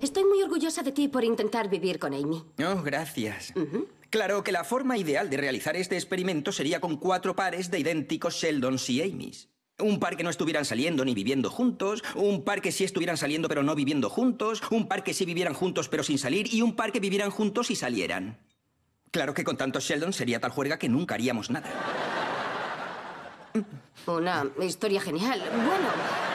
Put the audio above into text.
Estoy muy orgullosa de ti por intentar vivir con Amy. Oh, gracias. Claro que la forma ideal de realizar este experimento sería con cuatro pares de idénticos Sheldons y Amy's. Un par que no estuvieran saliendo ni viviendo juntos, un par que sí estuvieran saliendo pero no viviendo juntos, un par que sí vivieran juntos pero sin salir y un par que vivieran juntos y salieran. Claro que con tantos Sheldon sería tal juerga que nunca haríamos nada. Una historia genial. Bueno,